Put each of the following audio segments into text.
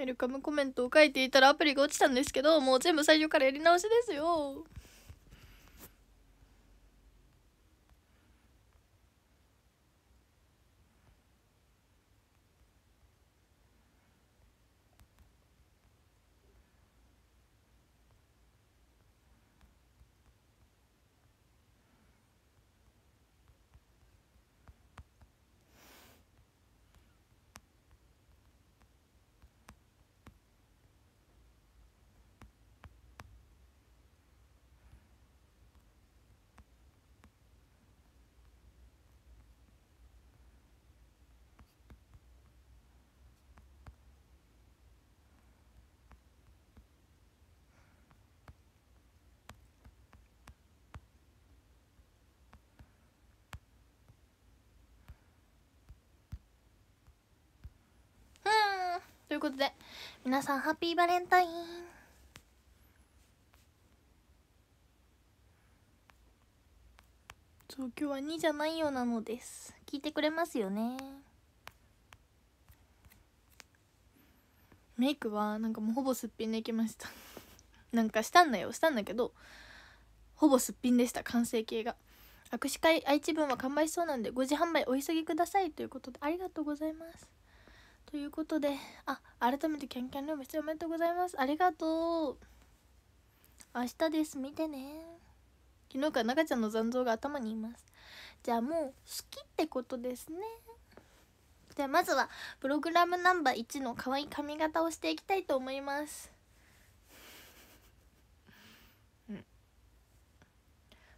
ウェルカムコメントを書いていたらアプリが落ちたんですけどもう全部最初からやり直しですよということで皆さんハッピーバレンタインそう今日は2じゃないようなのです聞いてくれますよねメイクはなんかもうほぼすっぴんできました なんかしたんだよしたんだけどほぼすっぴんでした完成形が握手会愛知分は完売しそうなんで5時販売お急ぎくださいということでありがとうございますということであ改めてキャンキャンルームおめでとうございますありがとう明日です見てね昨日から中ちゃんの残像が頭にいますじゃあもう好きってことですねじゃあまずはプログラムナンバー1の可愛い髪型をしていきたいと思いますうん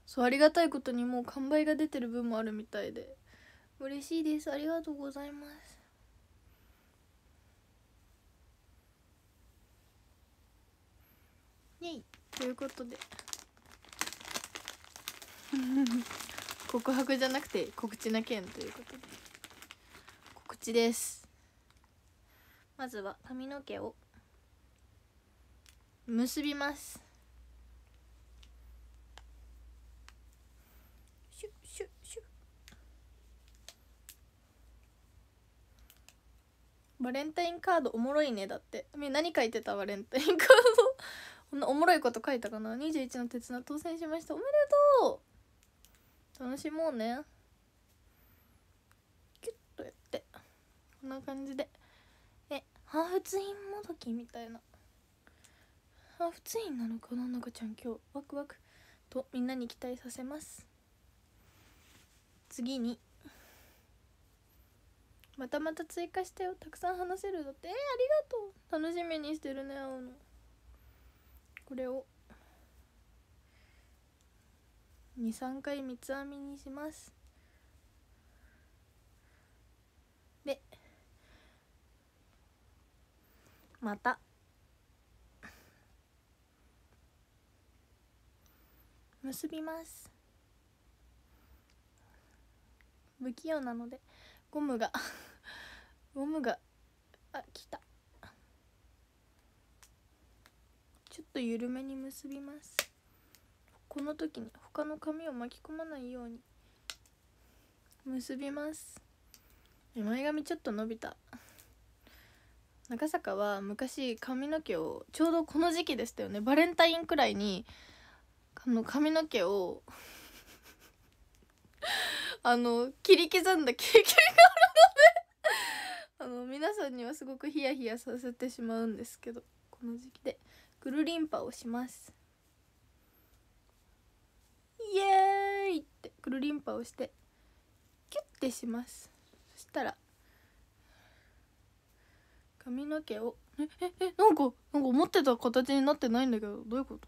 そうありがたいことにもう完売が出てる分もあるみたいで嬉しいですありがとうございますイイということで 告白じゃなくて告知な件ということで告知ですまずは髪の毛を結びますシュッシュッシュッバレンタインカードおもろいねだって何書いてたバレンタインカード こんなおもろいこと書いたかな21の鉄の当選しましたおめでとう楽しもうねキュッとやってこんな感じでえハーフツインもどきみたいなハーフツインなのかな中ちゃん今日ワクワクとみんなに期待させます次にまたまた追加したよたくさん話せるだってえー、ありがとう楽しみにしてるね青の。これを23回三つ編みにしますでまた結びます不器用なのでゴムが ゴムがあ来たちょっと緩めに結びますこの時に他の髪を巻き込まないように結びます前髪ちょっと伸びた中坂は昔髪の毛をちょうどこの時期でしたよねバレンタインくらいにあの髪の毛を あの切り刻んだ経験があるので あの皆さんにはすごくヒヤヒヤさせてしまうんですけどこの時期でくるりんぱをしますイエーイってくるりんぱをしてキュッてしますそしたら髪の毛をえええなんかなんか思ってた形になってないんだけどどういうこと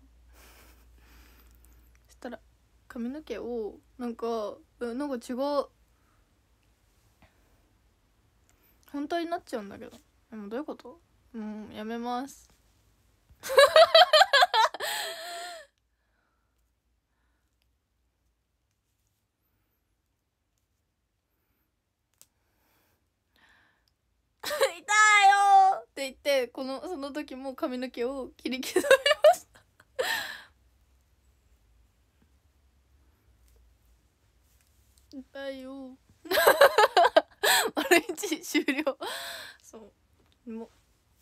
そしたら髪の毛をなんかえなんか違う反対になっちゃうんだけどでもどういうことうんやめます 痛いよって言ってこのその時も髪の毛を切り刻みました 痛いよ 丸一終了そうも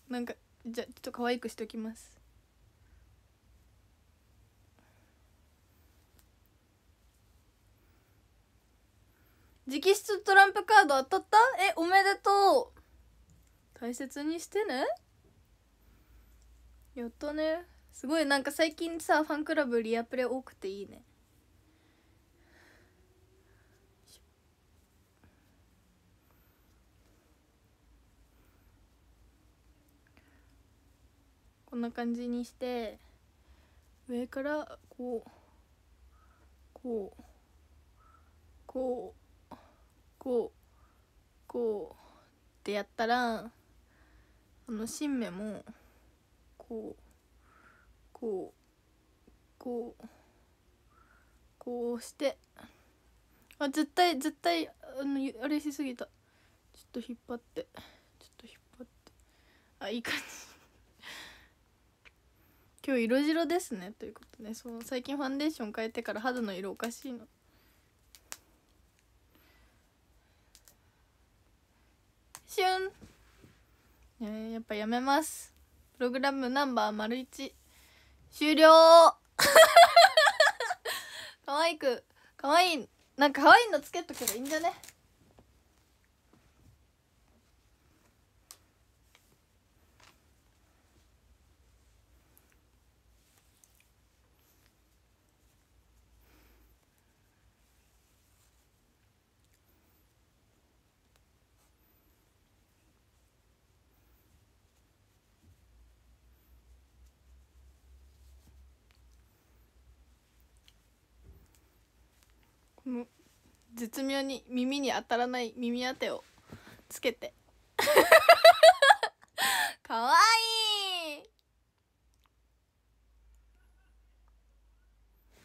うなんかじゃちょっと可愛くしときます直筆トランプカード当たったえおめでとう大切にしてねやったねすごいなんか最近さファンクラブリアプレ多くていいねこんな感じにして上からこうこうこうこうこうってやったらあの新芽もこうこうこうこうしてあ絶対絶対あのあれしすぎたちょっと引っ張ってちょっと引っ張ってあいい感じ今日色白ですねということでそう最近ファンデーション変えてから肌の色おかしいのシュン、えー、やっぱやめますプログラムナンバー丸一終了 可愛く可愛いなんか可愛いのつけとけばいいんじゃね絶妙に耳に当たらない耳当てをつけて かわいい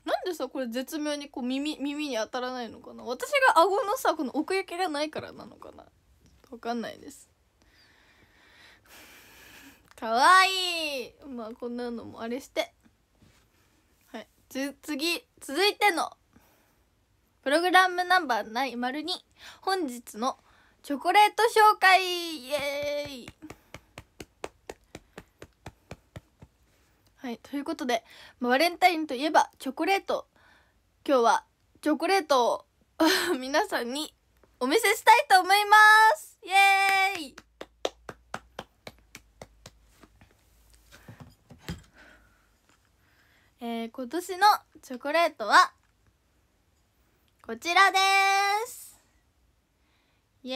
なんでさこれ絶妙にこう耳耳に当たらないのかな私が顎のさこの奥行きがないからなのかなわかんないですかわいいまあこんなのもあれしてはいつ次続いてのプログラムナンバーない丸に本日のチョコレート紹介イエーイはいということで、まあ、バレンタインといえばチョコレート今日はチョコレートを 皆さんにお見せしたいと思いますイエーイえー、今年のチョコレートはこちらですイエ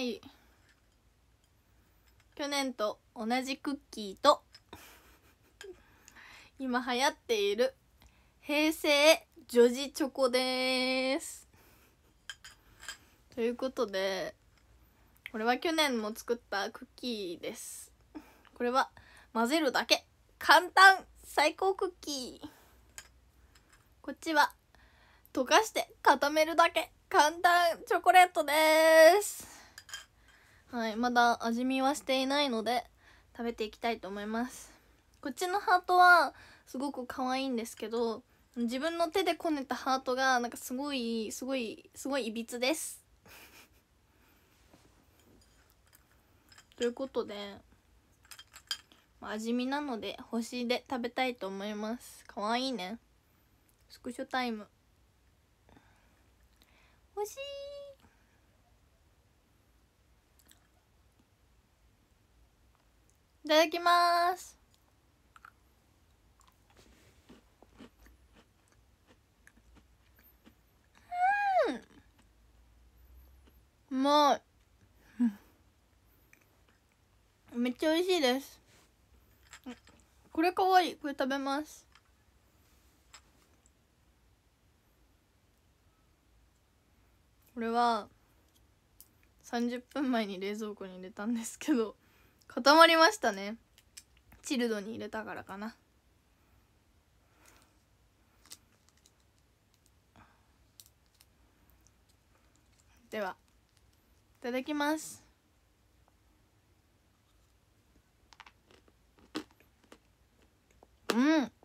ーイ去年と同じクッキーと今流行っている平成女児チョコですということでこれは去年も作ったクッキーですこれは混ぜるだけ簡単最高クッキーこっちは溶かして固めるだけ簡単チョコレートですはいまだ味見はしていないので食べていきたいと思いますこっちのハートはすごく可愛いんですけど自分の手でこねたハートがなんかすごいすごいすごいいびつです ということで味見なので星で食べたいと思います可愛いねスクショタイム眩しいいただきますうんもうめっちゃ美味しいですこれかわいいこれ食べますこれは30分前に冷蔵庫に入れたんですけど固まりましたねチルドに入れたからかなではいただきます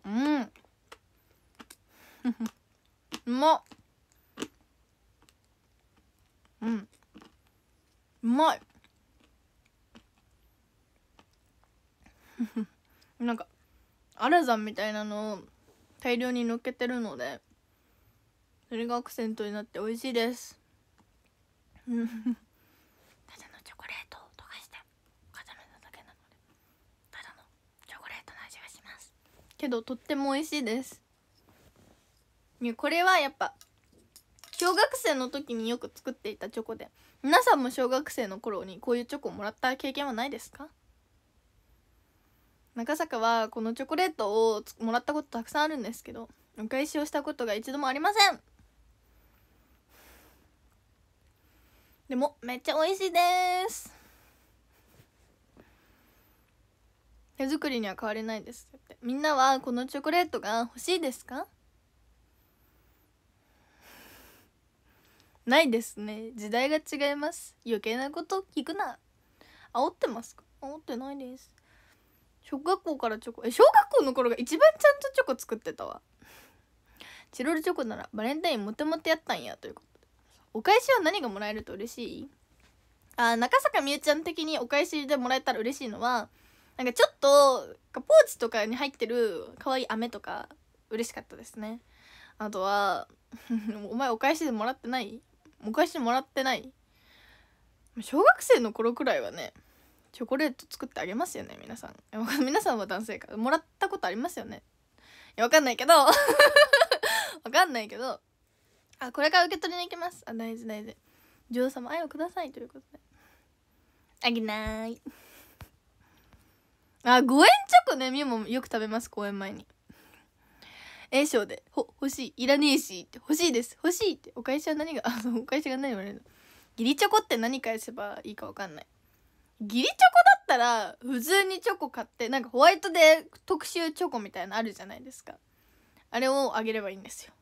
うんうん うまっうんうまい なんかアラザンみたいなのを大量にのっけてるのでそれがアクセントになって美味しいです ただのチョコレートを溶かして固めただけなのでただのチョコレートの味がしますけどとっても美味しいです、これはやっぱ小学生の時によく作っていたチョコで皆さんも小学生の頃にこういうチョコをもらった経験はないですか中坂はこのチョコレートをもらったことたくさんあるんですけどお返しをしたことが一度もありませんでもめっちゃ美味しいです手作りには変われないですってみんなはこのチョコレートが欲しいですかないですね時代が違います余計なこと聞くな煽ってますか煽ってないです小学校からチョコえ小学校の頃が一番ちゃんとチョコ作ってたわチロルチョコならバレンタインモテモテやったんやということお返しは何がもらえると嬉しいあ中坂みゆちゃん的にお返しでもらえたら嬉しいのはなんかちょっとポーチとかに入ってる可愛い飴とか嬉しかったですねあとは「お前お返しでもらってない昔もらってない小学生の頃くらいはねチョコレート作ってあげますよね皆さん皆さんは男性かもらったことありますよねわかんないけど わかんないけどあこれから受け取りに行きますあ大事大事女王様愛をくださいということであげないあ5円チョコねみもよく食べます公園前にええで、ほ、欲しい、いらねえし、って「欲しいです、欲しいって、お会社は何が、あの、お会社が何言われるのギリチョコって何返せばいいかわかんない。ギリチョコだったら、普通にチョコ買って、なんかホワイトで特集チョコみたいなのあるじゃないですか。あれをあげればいいんですよ。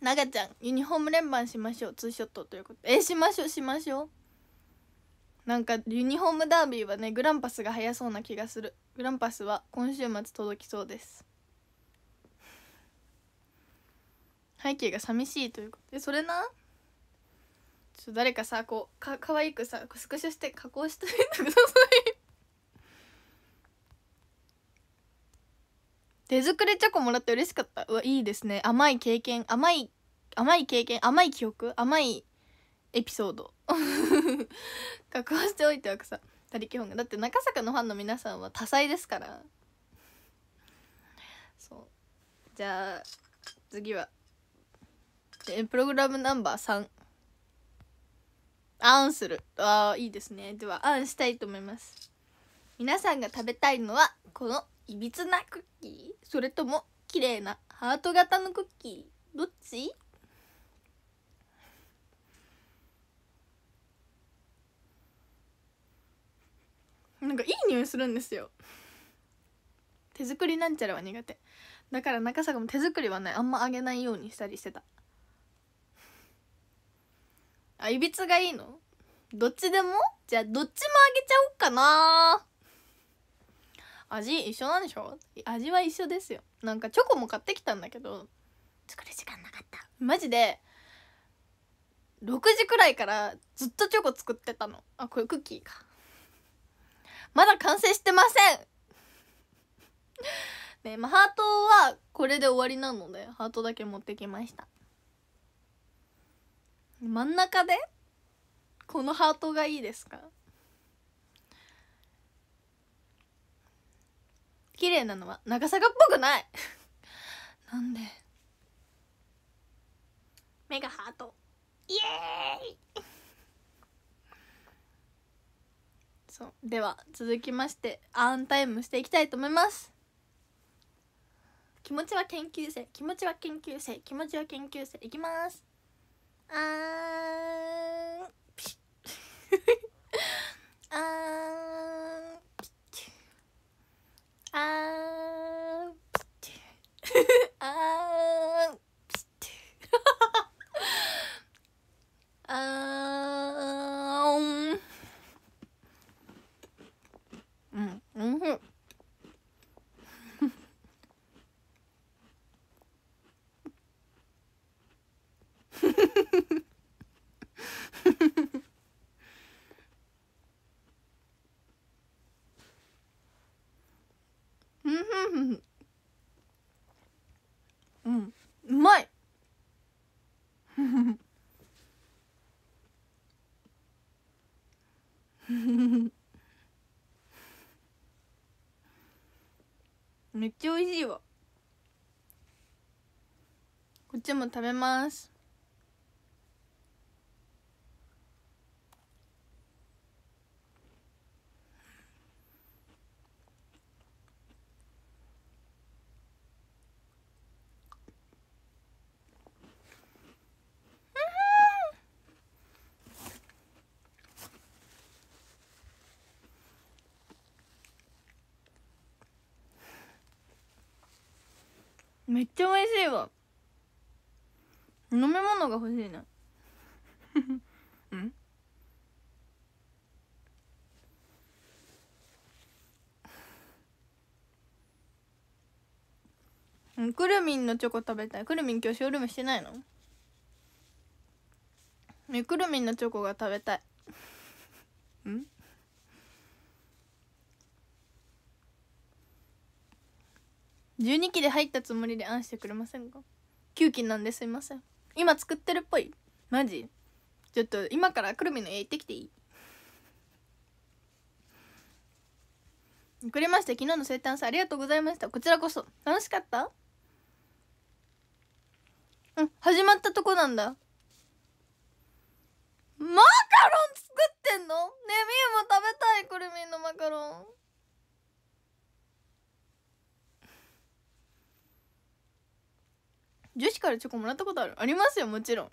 ながちゃん、ユニフォーム連番しましょう、ツーショットということえ、しましょう、しましょう。なんかユニホームダービーはねグランパスが早そうな気がするグランパスは今週末届きそうです背景が寂しいということでそれなちょっと誰かさこうか可愛くさスクショして加工してみてください手作りチョコもらって嬉しかったうわいいですね甘い経験甘い甘い経験甘い記憶甘いエピソード 確保しておいておくさ他力本願だって中坂のファンの皆さんは多彩ですからそうじゃあ次はえプログラムナンバー3あんするああいいですねではあんしたいと思います皆さんが食べたいのはこのいびつなクッキーそれとも綺麗なハート型のクッキーどっちなんかいい匂いするんですよ手作りなんちゃらは苦手だから中坂も手作りはねあんまあげないようにしたりしてたあいびつがいいのどっちでもじゃあどっちもあげちゃおっかな味一緒なんでしょ味は一緒ですよなんかチョコも買ってきたんだけど作る時間なかったマジで6時くらいからずっとチョコ作ってたのあこれクッキーかまだ完成してません ねまあ、ハートはこれで終わりなのでハートだけ持ってきました真ん中でこのハートがいいですか綺麗なのは長さがっぽくないなんで目がハートイエーイそうでは続きましてアンタイムしていきたいと思います気持ちは研究生気持ちは研究生気持ちは研究生いきますあーんあ ーんあーんあーんあーんうんうん、うまい m m h m めっちゃ美味しいわこっちも食べますめっちゃ美味しいわ飲み物が欲しいなうんくるみんのチョコ食べたいくるみん今日ショールームしてないのくるみんのチョコが食べたいうん12期で入ったつもりで案してくれませんか9期なんですいません今作ってるっぽいマジちょっと今からくるみの絵行ってきていいくれました昨日の生誕祭ありがとうございましたこちらこそ楽しかったうん始まったとこなんだマカロン作ってんのねみゆも食べたいくるみのマカロン女子からチョコもらったことあるありますよもちろん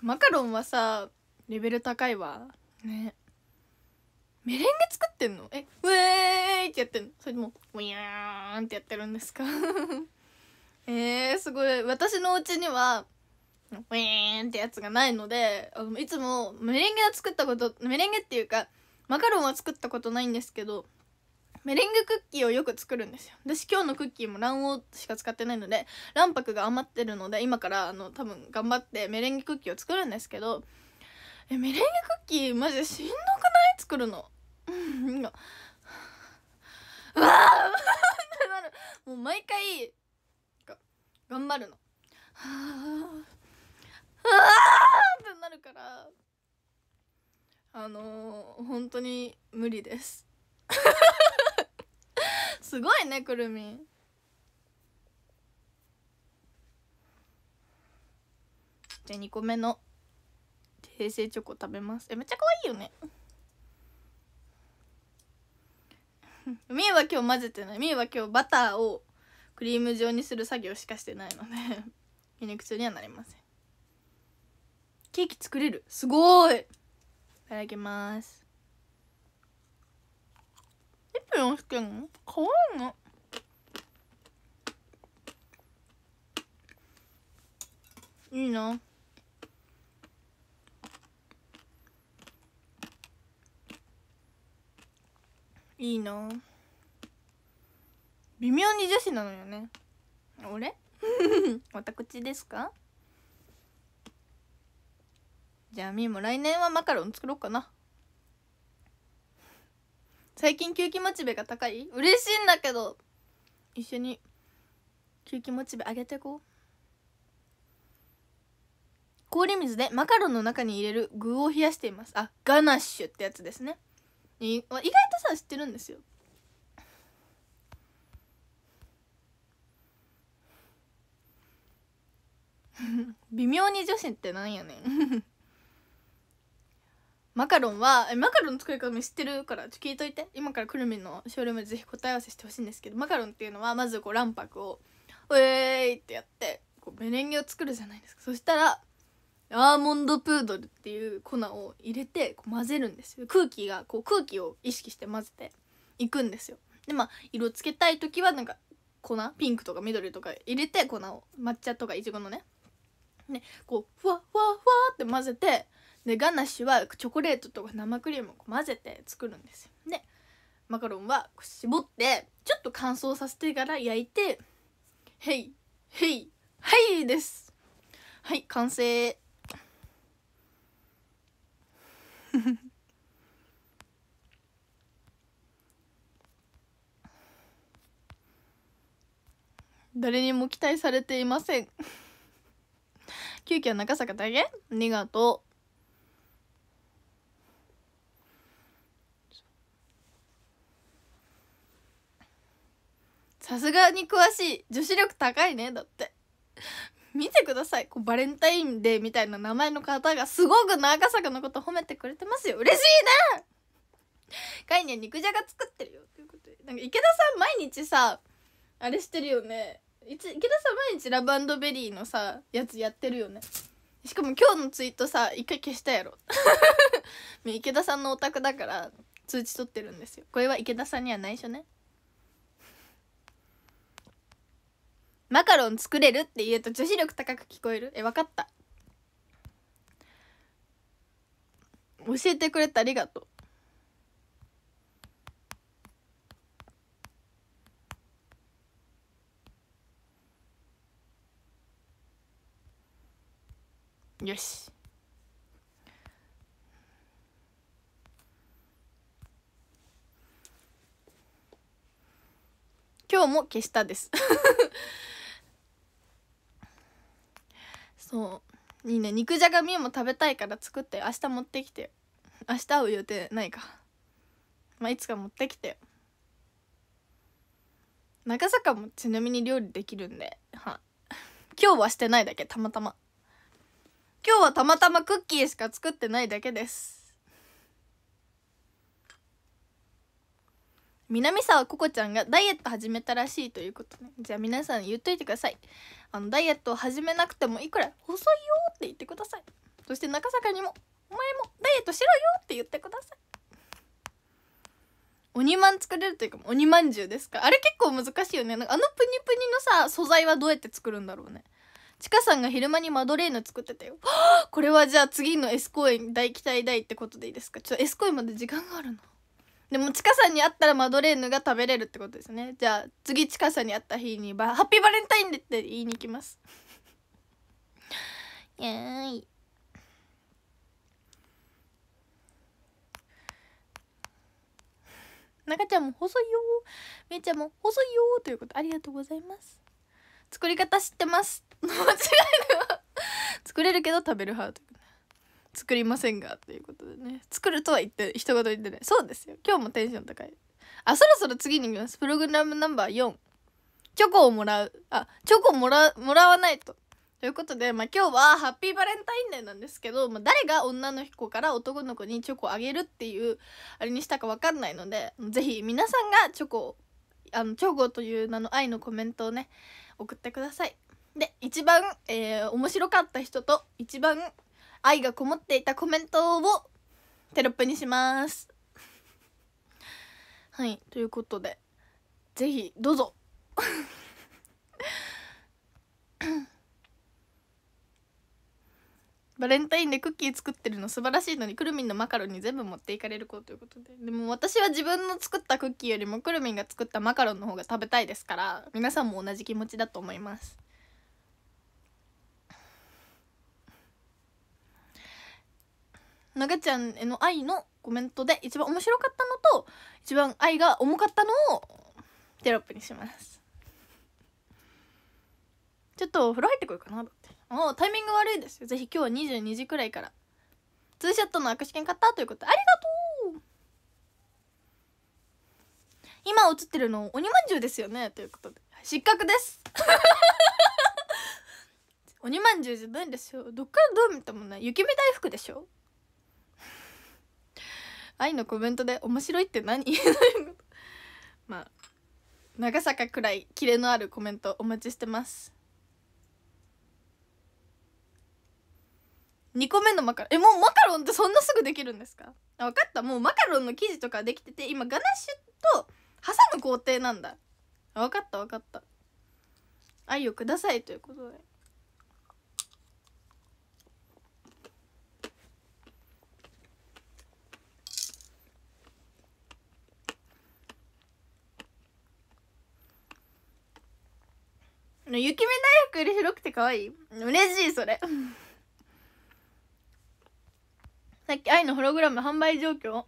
マカロンはさレベル高いわねメレンゲ作ってんのえウェーイってやってんのそれでもウィーンってやってるんですか えー、すごい私のお家にはウィーンってやつがないのであのいつもメレンゲは作ったことメレンゲっていうかマカロンは作ったことないんですけどメレンゲクッキーをよく作るんですよ私今日のクッキーも卵黄しか使ってないので卵白が余ってるので今からあの多分頑張ってメレンゲクッキーを作るんですけどえメレンゲクッキーマジでしんどくない作るのうん うわーってなるもう毎回頑張るのはあってなるからあのー、本当に無理ですすごいねくるみじゃあ2個目の平成チョコ食べますえめっちゃ可愛いよね みーは今日混ぜてないみーは今日バターをクリーム状にする作業しかしてないのでミニくチにはなりませんケーキ作れるすごいいただきますピヨンしてんのかわいのいいな「いいな」微妙に女子なのよね俺た私ですかじゃあみーも来年はマカロン作ろうかな最近吸気モチベが高い嬉しいんだけど一緒に吸気モチベ上げてこう氷水でマカロンの中に入れる具を冷やしていますあガナッシュってやつですね意外とさ知ってるんですよ 微妙に女子ってなんやねんマカロンはえマカロンの作り方も知ってるからちょ聞いといて今からくるみのショールームぜひ答え合わせしてほしいんですけどマカロンっていうのはまずこう卵白を「ウェーイ!」ってやってこうメレンゲを作るじゃないですかそしたらアーモンドプードルっていう粉を入れてこう混ぜるんですよ空気がこう空気を意識して混ぜていくんですよでまあ色つけたい時はなんか粉ピンクとか緑とか入れて粉を抹茶とかいちごのねねこうふわふわふわって混ぜてでガナッシュはチョコレートと生クリームを混ぜて作るんですよでマカロンは絞ってちょっと乾燥させてから焼いて「ヘいヘいはい」ですはい完成 誰にも期待されていません 急遽中坂大変ありがとうさすがに詳しい女子力高いねだって見てくださいこうバレンタインデーみたいな名前の方がすごく長坂のこと褒めてくれてますよ嬉しいな概念肉じゃが作ってるよということでなんか池田さん毎日さあれしてるよねいつ池田さん毎日ラブンドベリーのさやつやってるよねしかも今日のツイートさ一回消したやろ 池田さんのお宅だから通知取ってるんですよこれは池田さんには内緒ねマカロン作れるって言うと女子力高く聞こえるえ分かった教えてくれてありがとうよし今日も消したですそういいね肉じゃがみも食べたいから作って明日持ってきて明日会う予定ないかまあいつか持ってきて長坂もちなみに料理できるんでは今日はしてないだけたまたま今日はたまたまクッキーしか作ってないだけです南沢ココちゃんがダイエット始めたらしいということねじゃあ皆さん言っといてくださいあのダイエットを始めなくてもいくら細いよって言ってくださいそして中坂にも「お前もダイエットしろよ!」って言ってください鬼まん作れるというか鬼まんじゅうですかあれ結構難しいよねなんかあのプニプニのさ素材はどうやって作るんだろうねちかさんが昼間にマドレーヌ作ってたよ これはじゃあ次の S 公演大期待大ってことでいいですかちょっと S 公演まで時間があるのでもちかさんに会ったらマドレーヌが食べれるってことですねじゃあ次ちかさんに会った日にハッピーバレンタインデって言いに行きますやーい中ちゃんも細いよめいちゃんも細いよということありがとうございます作り方知ってます 間違える作れるけど食べる派ということ作りませんがということでね作るとは言って一言言ってねそうですよ今日もテンション高いあそろそろ次に行きますプログラムナンバー4チョコをもらうあチョコもらもらわないとということで、まあ、今日はハッピーバレンタインデーなんですけど、まあ、誰が女の子から男の子にチョコあげるっていうあれにしたか分かんないので是非皆さんがチョコあのチョコという名の愛のコメントをね送ってください。で一番、えー、面白かった人と一番愛がこもっていたコメントをテロップにしますはいということでぜひどうぞ バレンタインでクッキー作ってるの素晴らしいのにくるみんのマカロンに全部持っていかれる子ということででも私は自分の作ったクッキーよりもくるみんが作ったマカロンの方が食べたいですから皆さんも同じ気持ちだと思いますなげちゃんへの愛のコメントで一番面白かったのと一番愛が重かったのをテロップにしますちょっとお風呂入ってこようかなだってもうタイミング悪いですよぜひ今日は22時くらいからツーショットの握手券買ったということありがとう今映ってるの鬼まんじゅうですよねということで失格です鬼まんじゅうじゃないですよどっからどう見てもね雪見大福でしょ愛のコメントで面白いって何 まあ長坂くらいキレのあるコメントお待ちしてます2個目のマカロンえもうマカロンってそんなすぐできるんですか分かったもうマカロンの生地とかできてて今ガナッシュと挟む工程なんだ分かった分かった愛をくださいということで雪見大福より広くて可愛い嬉しいそれ さっき愛のホログラム販売状況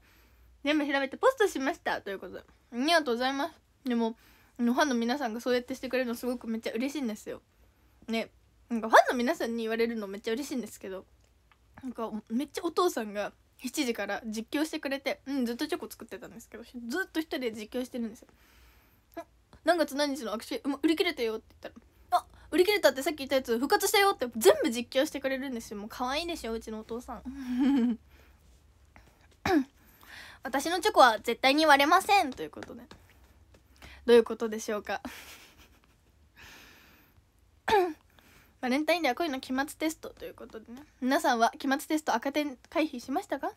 全部調べてポストしましたということでありがとうございますでもファンの皆さんがそうやってしてくれるのすごくめっちゃ嬉しいんですよねなんかファンの皆さんに言われるのめっちゃ嬉しいんですけどなんかめっちゃお父さんが7時から実況してくれて、うん、ずっとチョコ作ってたんですけどずっと一人で実況してるんですよ「何月何日の握手、売り切れたよ」って言ったら売り切れたってさっき言ったやつ復活したよって全部実況してくれるんですよもう可愛いでしょうちのお父さん 私のチョコは絶対に割れませんということでどういうことでしょうか バレンタインでは恋の期末テストということでね皆さんは期末テスト赤点回避しましたか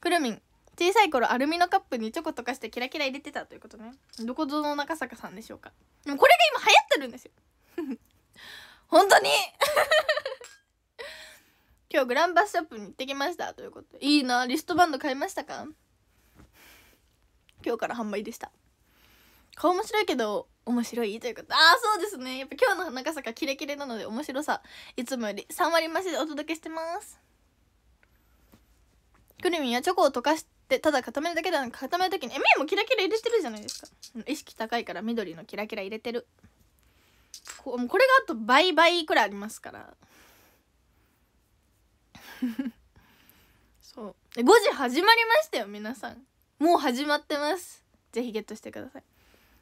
くるみん小さい頃アルミのカップにチョコ溶かしてキラキラ入れてたということねどこぞの中坂さんでしょうかでもこれが今流行ってるんですよ 本当に 今日グランバスショップに行ってきましたということいいなリストバンド買いましたか今日から販売でした顔面白いけど面白いということああそうですねやっぱ今日の中坂キレキレなので面白さいつもより3割増しでお届けしてますくるみんはチョコを溶かしでただ固めるだけだな固める時にえ目もキラキラ入れてるじゃないですか意識高いから緑のキラキラ入れてるここれがあと倍倍くらいありますから そう5時始まりましたよ皆さんもう始まってますぜひゲットしてください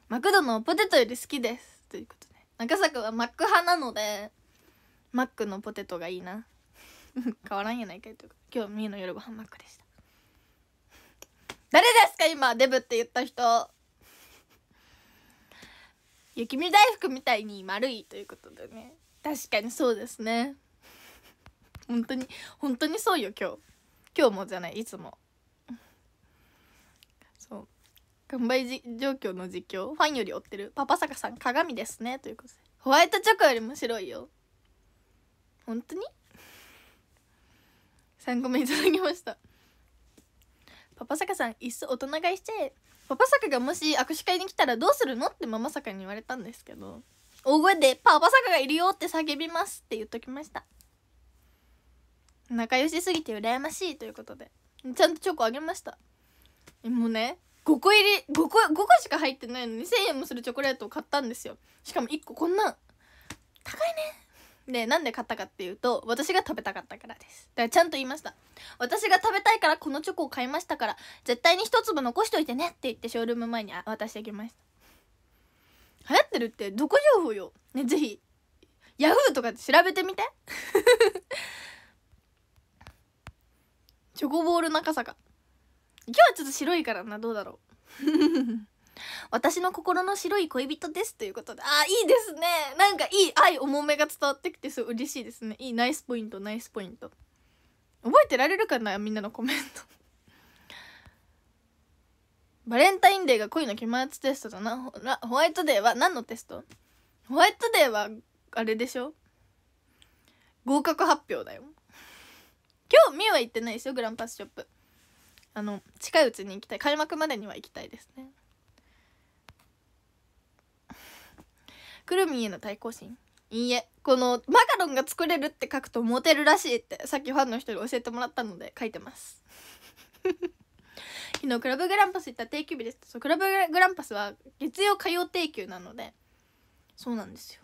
マクドのポテトより好きですということで中坂はマック派なのでマックのポテトがいいな 変わらんやないかいという今日はみーの夜ご飯マックでした誰ですか今デブって言った人雪見大福みたいに丸いということでね確かにそうですね本当に本当にそうよ今日今日もじゃないいつもそう完売状況の実況ファンより追ってるパパ坂さん鏡ですねということでホワイトチョコよりも白いよ本当に ?3 個目いただきましたパパ坂さんいっそ大人買いしちゃえパパ坂がもし握手会に来たらどうするのってママ坂に言われたんですけど大声で「パパ坂がいるよ」って叫びますって言っときました仲良しすぎて羨ましいということでちゃんとチョコあげましたもうね5個入り5個 ,5 個しか入ってないのに1000円もするチョコレートを買ったんですよしかも1個こんな高いねでなんで買ったかっていうと私が食べたかったからですだからちゃんと言いました私が食べたいからこのチョコを買いましたから絶対に一粒残しといてねって言ってショールーム前に渡してきました流行ってるってどこ情報よねぜひヤフーとかで調べてみて チョコボール中坂今日はちょっと白いからなどうだろう 私の心の白い恋人ですということでああいいですねなんかいい愛重めが伝わってきてすごい嬉しいですねいいナイスポイントナイスポイント覚えてられるかなみんなのコメント バレンタインデーが恋の期末テストだなホワイトデーは何のテストホワイトデーはあれでしょ合格発表だよ今日みは行ってないですよグランパスショップあの近いうちに行きたい開幕までには行きたいですねくるみへの対抗心いいえこのマカロンが作れるって書くとモテるらしいってさっきファンの人に教えてもらったので書いてます 昨日クラブグランパス行った定休日ですそうクラブグランパスは月曜火曜定休なのでそうなんですよ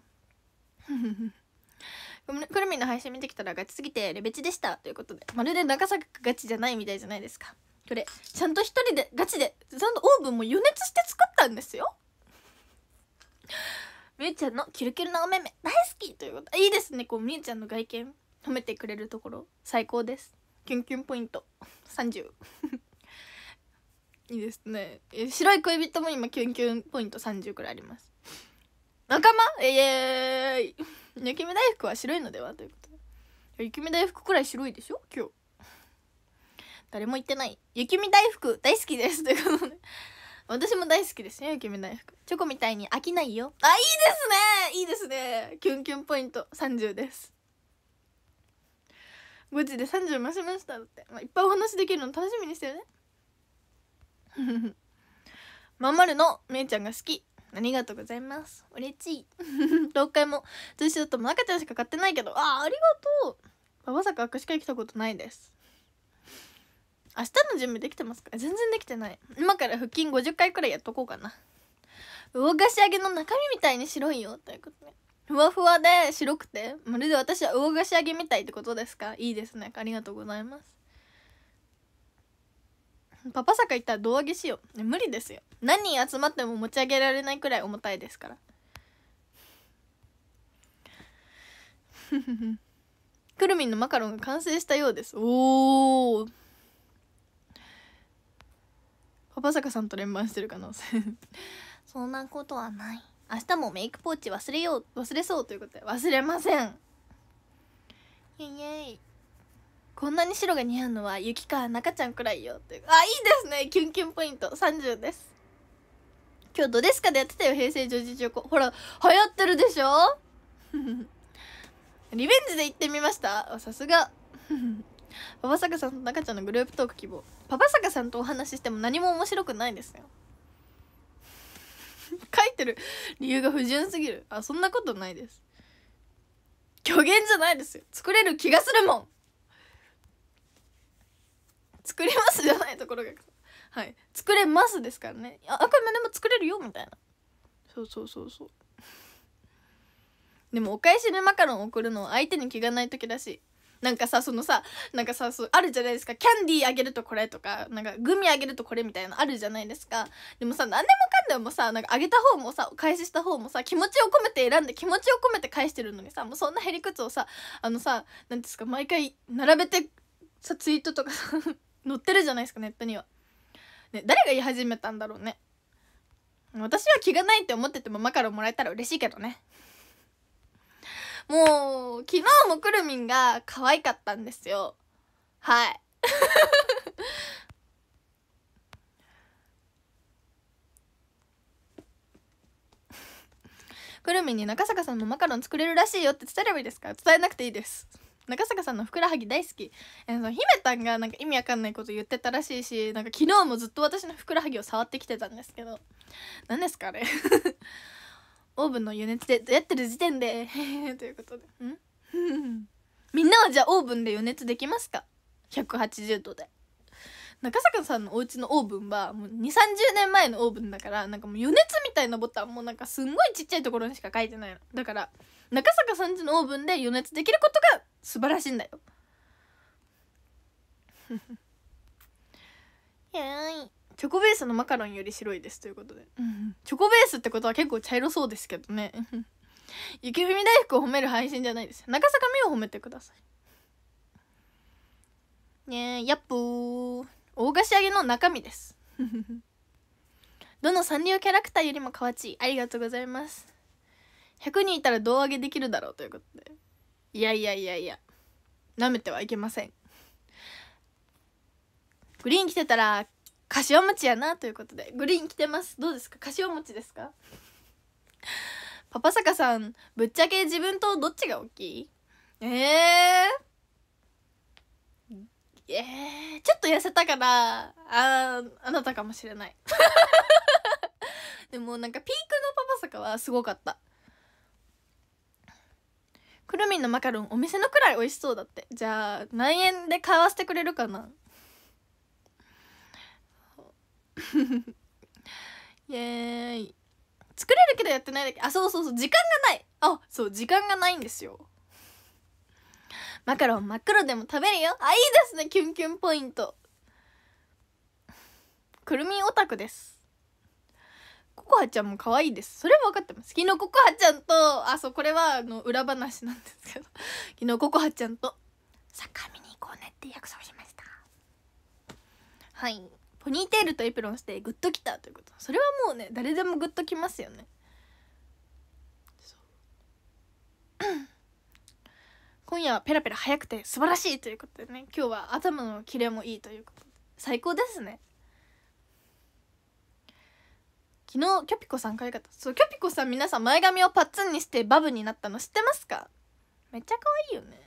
くるみの配信見てきたらガチすぎてレベチでしたということでまるで長崎ガチじゃないみたいじゃないですかこれちゃんと一人でガチでちゃんとオーブンも予熱して作ったんですよみゆちゃんのキルキルなお目目大好きということいいですねこうみゆちゃんの外見褒めてくれるところ最高ですキュンキュンポイント30いいですね白い恋人も今キュンキュンポイント30くらいあります仲間イエーイ雪見大福は白いのではということ雪見大福くらい白いでしょ今日誰も言ってない雪見大福大好きですということで私も大好きですよ雪見大福チョコみたいに飽きないよあいいですねいいですねキュンキュンポイント30です5時で30増しましたって、まあ、いっぱいお話できるの楽しみにしてるね まんまるのめいちゃんが好きありがとうございます嬉しい東海 も通子だとも赤ちゃんしか買ってないけどあありがとうまさか握手会来たことないです明日の準備できてますか全然できてない今から腹筋50回くらいやっとこうかな魚菓子揚げの中身みたいに白いよということでふわふわで白くてまるで私は魚菓子揚げみたいってことですかいいですねありがとうございますパパ坂行ったら胴上げしよう、無理ですよ何人集まっても持ち上げられないくらい重たいですからくるみんのマカロンが完成したようですおおパパ坂さんと連番してる可能性そんなことはない明日もメイクポーチ忘れよう忘れそうということで忘れませんイエイこんなに白が似合うのは雪川中ちゃんくらいよというあいいですねキュンキュンポイント30です今日ドデスカでやってたよ平成女児中高ほら流行ってるでしょ リベンジで行ってみましたさすがパパサカさんと中ちゃんのグループトーク希望パパサカさんとお話ししても何も面白くないですよ 書いてる理由が不純すぎるあそんなことないです虚言じゃないですよ作れる気がするもん作れますじゃないところがはい作れますですからねあ赤いまでも作れるよみたいなそうそうそうそうでもお返しでマカロン送るのは相手に気がない時らしいなんかさそのさなんかさそうあるじゃないですかキャンディーあげるとこれとかなんかグミあげるとこれみたいなあるじゃないですかでもさ何でもかんでもさなんかあげた方もさお返した方もさ気持ちを込めて選んで気持ちを込めて返してるのにさもうそんなへりくつをさあのさ何ですか毎回並べてさツイートとかさ 載ってるじゃないですかネットには。ね誰が言い始めたんだろうね。私は気がないって思っててもマカロンもらえたら嬉しいけどね。もう昨日もくるみんが可愛かったんですよはい くるみんに中坂さんのマカロン作れるらしいよって伝えればいいですか伝えなくていいです中坂さんのふくらはぎ大好き、えー、その姫たんがなんか意味わかんないこと言ってたらしいしなんか昨日もずっと私のふくらはぎを触ってきてたんですけど何ですかねオーブンの余熱でやってる時点でということでん みんなはじゃあオーブンで余熱できますか180度で中坂さんのお家のオーブンはもう2 3 0年前のオーブンだからなんかもう余熱みたいなボタンもなんかすんごいちっちゃいところにしか書いてないのだから中坂さんちのオーブンで余熱できることが素晴らしいんだよや ーいチョコベースのマカロンより白いですということで、うん、チョコベースってことは結構茶色そうですけどね 雪踏み大福を褒める配信じゃないです中坂美を褒めてくださいねえやっぷー大菓子揚げの中身です どのサンリオキャラクターよりもかわちいありがとうございます100人いたら胴上げできるだろうということでいやいやいやいやなめてはいけませんグリーン着てたらかしわ餅やなということでグリーン着てますどうですか柏餅ですかパパ坂さんぶっちゃけ自分とどっちが大きいえー、えー、ちょっと痩せたからああなたかもしれないでもなんかピークのパパ坂はすごかったくるみんのマカロンお店のくらい美味しそうだってじゃあ何円で買わせてくれるかな イエーイ作れるけどやってないだけあそうそうそう時間がないあそう時間がないんですよマカロン真っ黒でも食べるよあいいですねキュンキュンポイントくるみオタクですココハちゃんも可愛いですそれは分かってます昨日ココハちゃんとあそうこれはあの裏話なんですけど 昨日ココハちゃんとサッカー見に行こうねって約束しましたはいポニーテールとエプロンしてグッときたということそれはもうね誰でもグッときますよね今夜はペラペラ早くて素晴らしいということでね今日は頭のキレもいいということ最高ですね昨日キョピコさん可愛かったそうキョピコさん皆さん前髪をパッツンにしてバブになったの知ってますかめっちゃ可愛いよね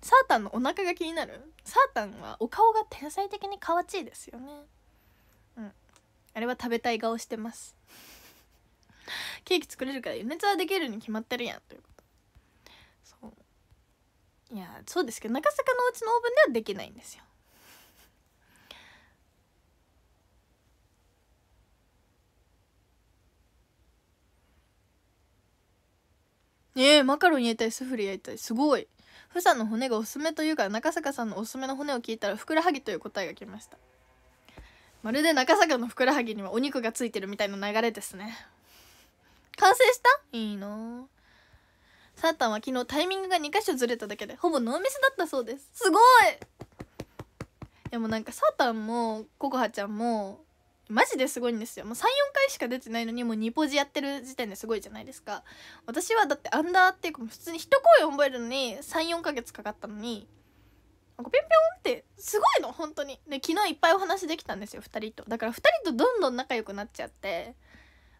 サータンのお腹が気になるサータンはお顔が天才的にかわちいですよねうんあれは食べたい顔してます ケーキ作れるから余熱はできるに決まってるやんということそういやそうですけど中坂のうちのオーブンではできないんですよえー、マカロン焼いたりスフレ焼いたりすごいふさの骨がおすすめというか中坂さんのおすすめの骨を聞いたらふくらはぎという答えが来ましたまるで中坂のふくらはぎにはお肉がついてるみたいな流れですね完成したいいなサータンは昨日タイミングが2箇所ずれただけでほぼノーミスだったそうですすごいでもなんかサータンもココハちゃんもマジですごいんですよもう34回しか出てないのにもう2ポジやってる時点ですごいじゃないですか私はだってアンダーっていうか普通に一声覚えるのに34ヶ月かかったのになんかピョンピョンってすごいの本当にで昨日いっぱいお話できたんですよ2人とだから2人とどんどん仲良くなっちゃって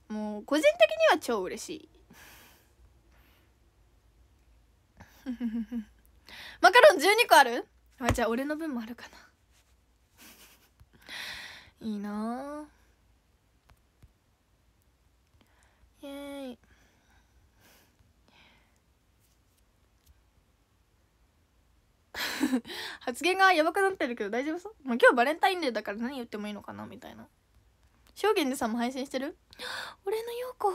もう個人的には超嬉しい マカロン12個あるあじゃあ俺の分もあるかないいなイエーイ 発言がやばくなってるけど大丈夫そう、まあ、今日バレンタインデーだから何言ってもいいのかなみたいな証言でさんも配信してる 俺のようこ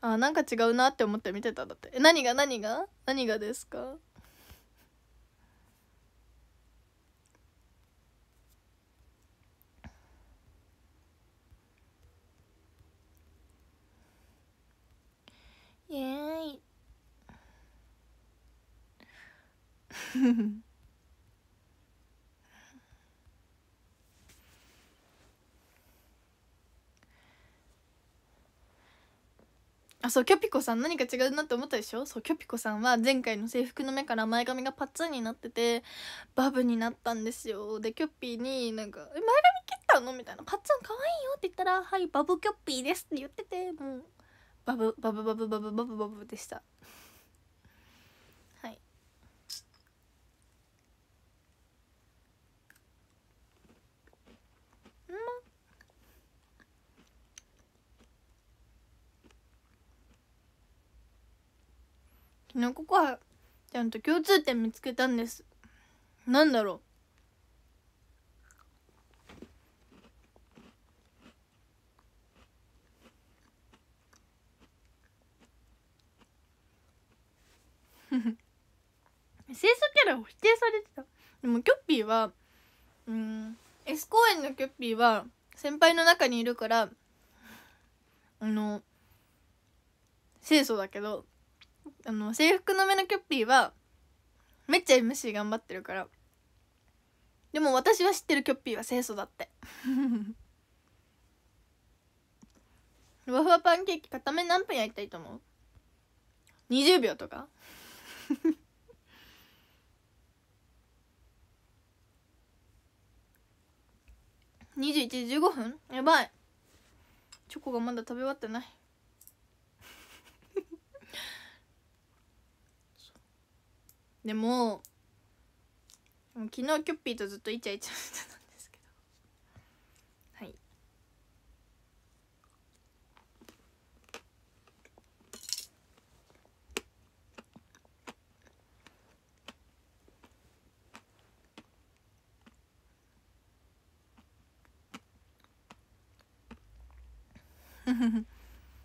あなんか違うなって思って見てただってえ何が何が何がですかイエーイ あそうキョピコさん何か違うなって思ったでしょそうキョピコさんは前回の制服の目から前髪がパッツンになっててバブになったんですよでキョピーになんか「前髪切ったの?」みたいな「パッツン可愛いよ」って言ったら「はいバブキョッピーです」って言っててもうバブバブバブバブバブバブでしたはいうん昨日ここはちゃんと共通点見つけたんですなんだろう清楚キャラを否定されてたでもキョッピーはうん S 公演のキョッピーは先輩の中にいるからあの清楚だけどあの制服の目のキョッピーはめっちゃ MC 頑張ってるからでも私は知ってるキョッピーは清楚だってふわふわパンケーキ固め何分焼いたいと思う20秒とか21時15分やばいチョコがまだ食べ終わってない でも昨日キュッピーとずっとイチャイチャしてた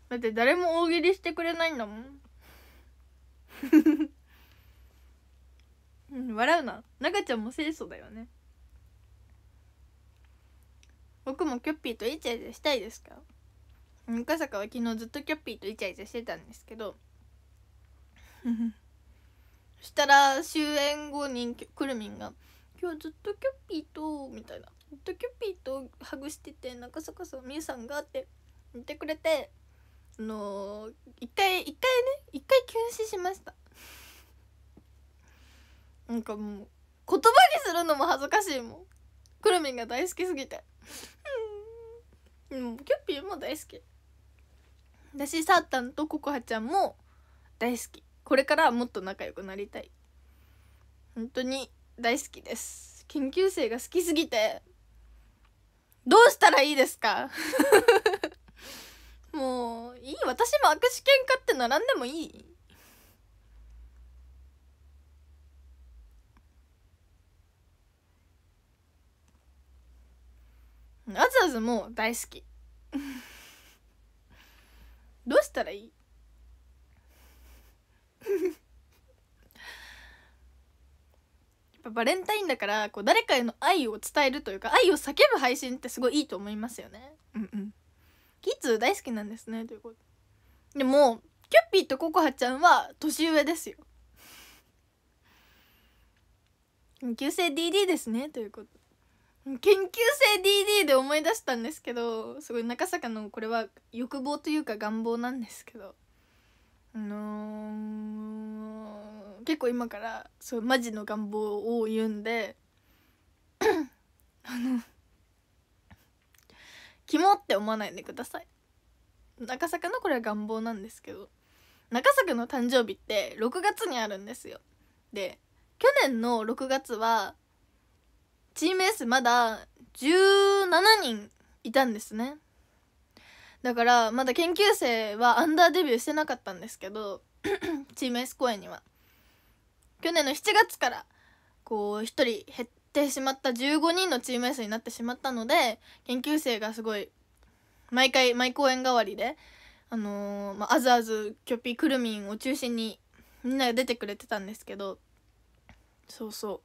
だって誰も大喜利してくれないんだもん 笑うな中ちゃんも清楚だよね僕もキャッピーとイチャイチャしたいですか赤坂は昨日ずっとキャッピーとイチャイチャしてたんですけどそ したら終演後にくるみんが「今日ずっとキャッピーと」みたいな「ずっとキャッピーとハグしてて中坂さんみゆさんが」って見てくれてあのー、一回一回ね一回休止しました なんかもう言葉にするのも恥ずかしいもんくるみんが大好きすぎてうんキュッピーも大好きだしサータンとココハちゃんも大好きこれからもっと仲良くなりたい本当に大好きです研究生が好きすぎてどうしたらいいですかもういい私も握手券買って並んでもいいわざわざもう大好きどうしたらいいやっぱバレンタインだからこう誰かへの愛を伝えるというか愛を叫ぶ配信ってすごいいいと思いますよねうんうんキッズ大好きなんですねということでもキュッピーとココハちゃんは年上ですよ研究生 DD ですねということ研究生 DD で思い出したんですけどすごい中坂のこれは欲望というか願望なんですけどあのー、結構今からそうマジの願望を言うんで あのキモって思わないでください中坂のこれは願望なんですけど中坂の誕生日って6月にあるんですよで去年の6月はチーム S まだ17人いたんですねだからまだ研究生はアンダーデビューしてなかったんですけど チーム S 公演には去年の7月からこう1人減ってしまった15人のチーム S になってしまったので研究生がすごい毎回毎公演代わりで、あのー、まあ、ずあずキョピくるみんを中心にみんなが出てくれてたんですけどそうそう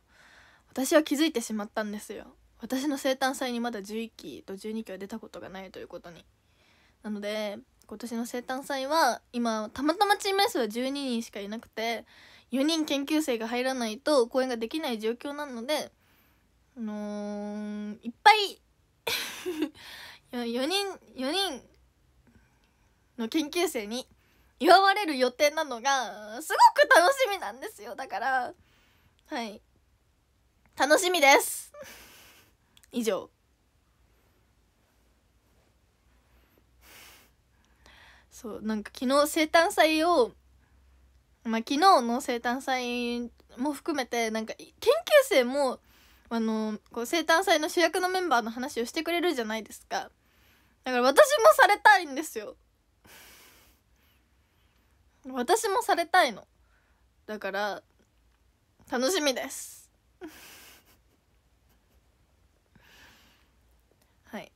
私は気づいてしまったんですよ私の生誕祭にまだ11期と12期は出たことがないということになので今年の生誕祭は今たまたまチーム S は12人しかいなくて4人研究生が入らないと公演ができない状況なのであのー、いっぱい4人4人の研究生に祝われる予定なのがすごく楽しみなんですよだからはい楽しみです 以上そうなんか昨日生誕祭をまあ昨日の生誕祭も含めてなんか研究生もあのこう生誕祭の主役のメンバーの話をしてくれるじゃないですかだから私もされたいんですよ私もされたいのだから楽しみです はい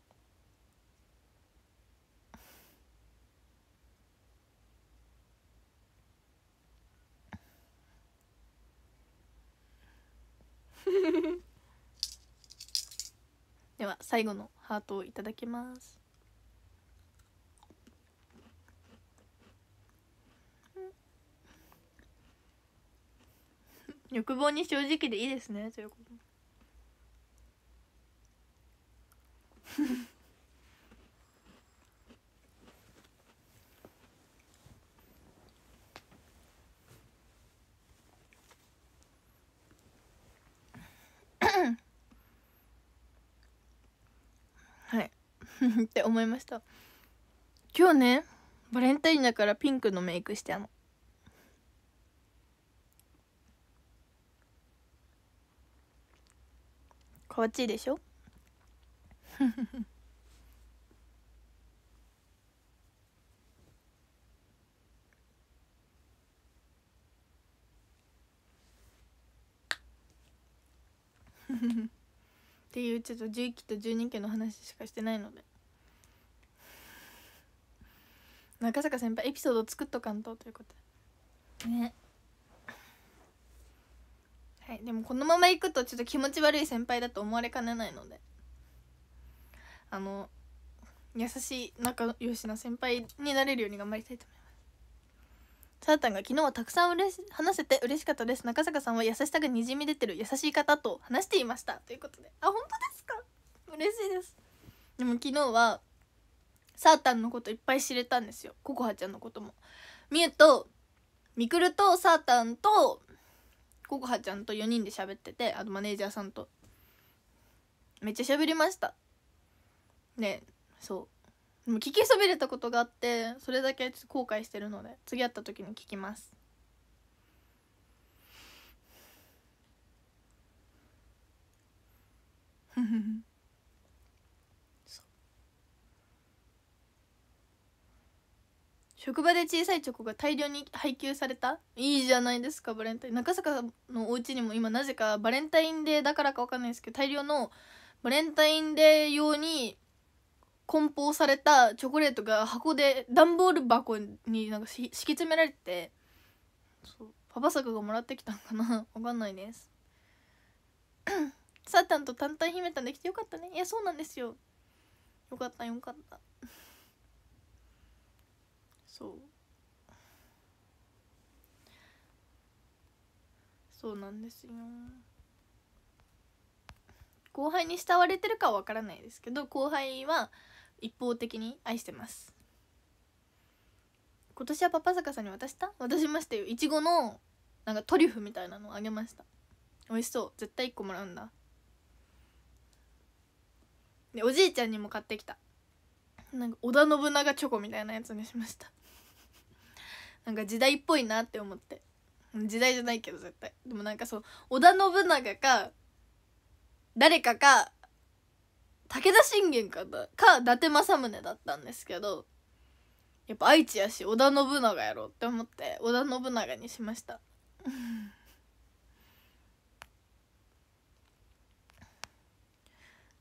フフフ。では最後のハートをいただきます欲望に正直でいいですねということ。って思いました今日ねバレンタインだからピンクのメイクしてあのかわちいでしょフフフ。っていうちょっと11期と12期の話しかしてないので中坂先輩エピソード作っとかんとということねはいでもこのままいくとちょっと気持ち悪い先輩だと思われかねないのであの優しい仲良しな先輩になれるように頑張りたいと思いますサやたが昨日はたくさんし話せて嬉しかったです中坂さんは優しさがにじみ出てる優しい方と話していましたということであ本当ですか嬉しいですでも昨日はサータンのこといっぱい知れたんですよココハちゃんのこともみゆとみくるとサータンとココハちゃんと4人で喋っててあとマネージャーさんとめっちゃ喋りましたねそうでも聞きそびれたことがあってそれだけ後悔してるので次会った時に聞きますふふふ職場で小さいチョコが大量に配給されたいいじゃないですかバレンタイン中坂のお家にも今なぜかバレンタインデーだからか分かんないですけど大量のバレンタインデー用に梱包されたチョコレートが箱で段ボール箱になんか敷き詰められてそうパパ作がもらってきたのかな わかんないです サータンと単体姫たんできてよかったねいやそうなんですよよかったよかったそうそうなんですよ後輩に慕われてるかは分からないですけど後輩は一方的に愛してます今年はパパ坂さんに渡した渡しましたよいちごのなんかトリュフみたいなのあげました美味しそう絶対1個もらうんだでおじいちゃんにも買ってきたなんか織田信長チョコみたいなやつにしました なんか時代っぽいなって思って時代じゃないけど絶対でもなんかそう織田信長か誰かか武田信玄かか伊達政宗だったんですけどやっぱ愛知やし織田信長やろって思って織田信長にしました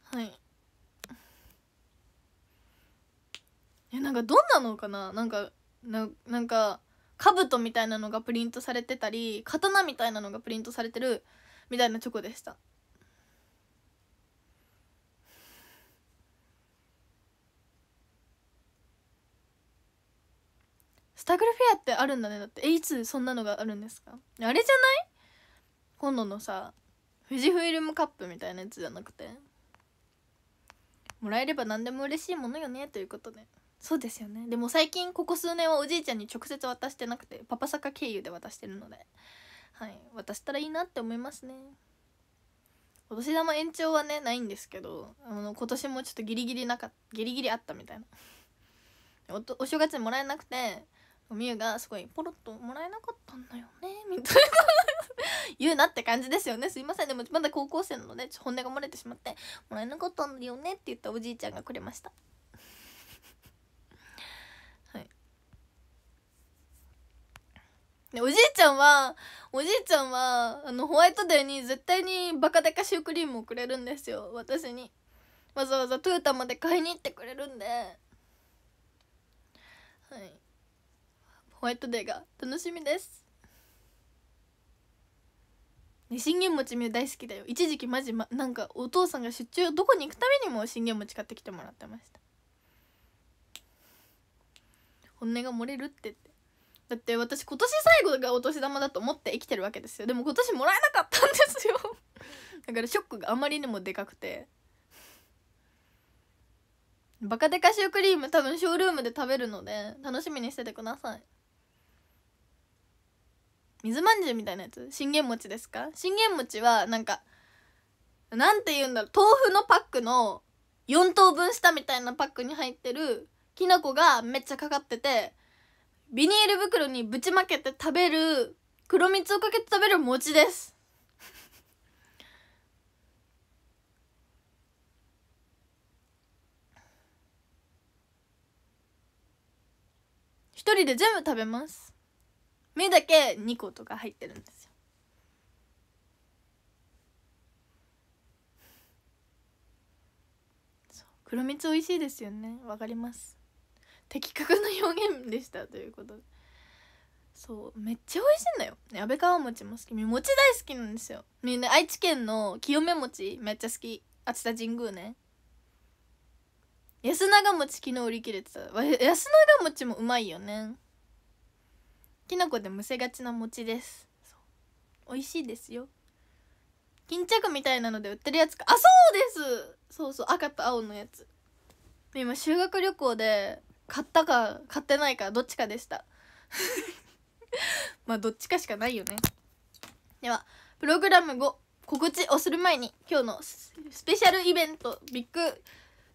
はいえなんかどんなのかななんかななんか兜みたいなのがプリントされてたり刀みたいなのがプリントされてるみたいなチョコでしたタグルフェアってあるんだねだってえいつそんなのがあるんですかあれじゃない今度のさ富士フイルムカップみたいなやつじゃなくてもらえれば何でも嬉しいものよねということでそうですよねでも最近ここ数年はおじいちゃんに直接渡してなくてパパサカ経由で渡してるのではい渡したらいいなって思いますねお年玉延長はねないんですけどあの今年もちょっとギリギリなかギリギリあったみたいな おお正月にもらえなくてみゆがすごいポロッともらえなかったんだよねみたいな 言うなって感じですよねすいませんでもまだ高校生なので本音が漏れてしまってもらえなかったんだよねって言ったおじいちゃんがくれました はいでおじいちゃんはおじいちゃんはあのホワイトデーに絶対にバカデカシュークリームをくれるんですよ私にわざわざトヨタまで買いに行ってくれるんではいホワイトデーが楽しみですね、信玄餅み大好きだよ一時期マジ、ま、なんかお父さんが出張どこに行くためにも信玄餅買ってきてもらってました本音が漏れるってってだって私今年最後がお年玉だと思って生きてるわけですよでも今年もらえなかったんですよ だからショックがあまりにもでかくてバカデカシュークリーム多分ショールームで食べるので楽しみにしててください水まんじゅうみたいなやつ信玄餅ですか信玄餅はなんかなんて言うんだろう豆腐のパックの4等分したみたいなパックに入ってるきな粉がめっちゃかかっててビニール袋にぶちまけて食べる黒蜜をかけて食べる餅です一人で全部食べます目だけ2個とか入ってるんですよ黒蜜美味しいですよねわかります的確な表現でしたということでそうめっちゃ美味しいんだよ安倍川餅も好き餅大好きなんですよみんな愛知県の清め餅めっちゃ好き熱田神宮ね安永餅昨日売り切れてた安永餅もうまいよねきのこでむせがちな餅です美味しいですよ巾着みたいなので売ってるやつかあそうですそうそう赤と青のやつ今修学旅行で買ったか買ってないかどっちかでした まあどっちかしかないよねではプログラム5告知をする前に今日のスペシャルイベントビッグ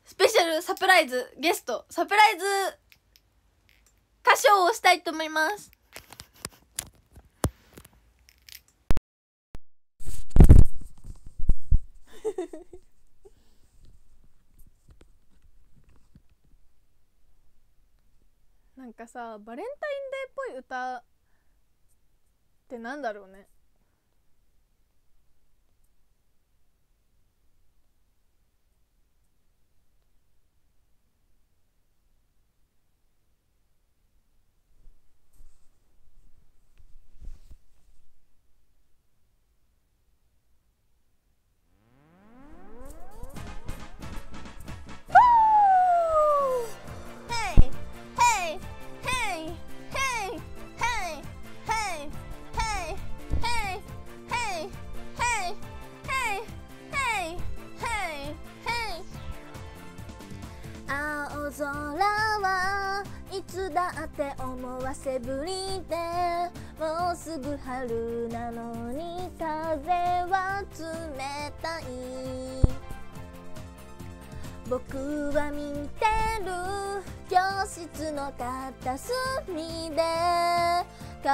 スペシャルサプライズゲストサプライズ歌唱をしたいと思いますなんかさバレンタインデーっぽい歌ってなんだろうね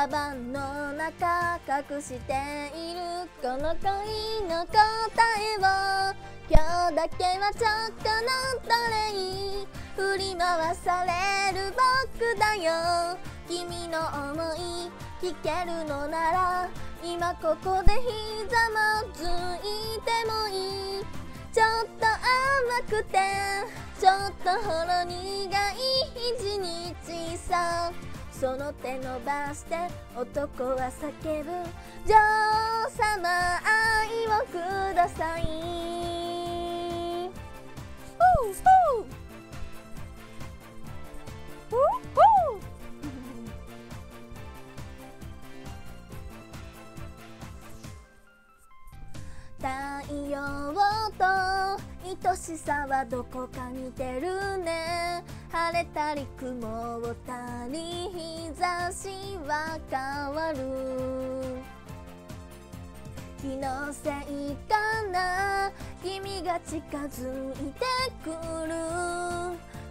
カバンの中隠しているこの恋の答えを今日だけはちょっとのトレイ振り回される僕だよ君の思い聞けるのなら今ここでひざまずいてもいいちょっと甘くてちょっとほろ苦い一日さその手伸ばして男は叫ぶ女王様愛をください太陽と愛しさはどこか似てるね晴れたり曇ったり日差しは変わる気のせいかな君が近づいてくる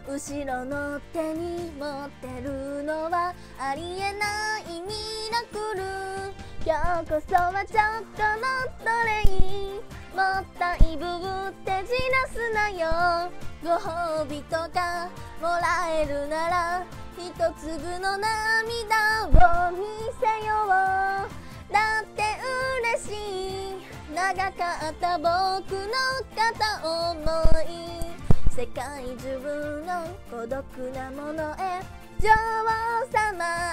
後ろの手に持ってるのはありえないミラクル今日こそはちょっとのトレインもったいぶってじらすなよご褒美とかもらえるなら一粒の涙を見せようだって嬉しい長かった僕の片思い世界中の孤独なものへ女王様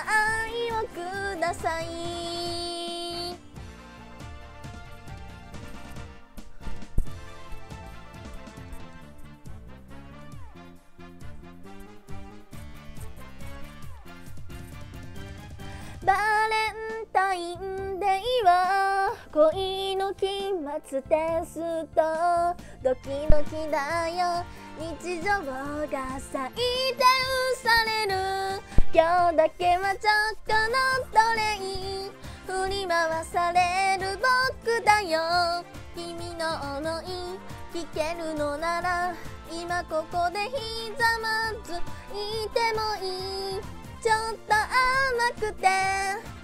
愛をくださいバレンタインデーは恋の期末テストドキドキだよ日常が採点される今日だけはちょっとのトレイ振り回される僕だよ君の思い聞けるのなら今ここでひざまずいてもいいちょっと甘くて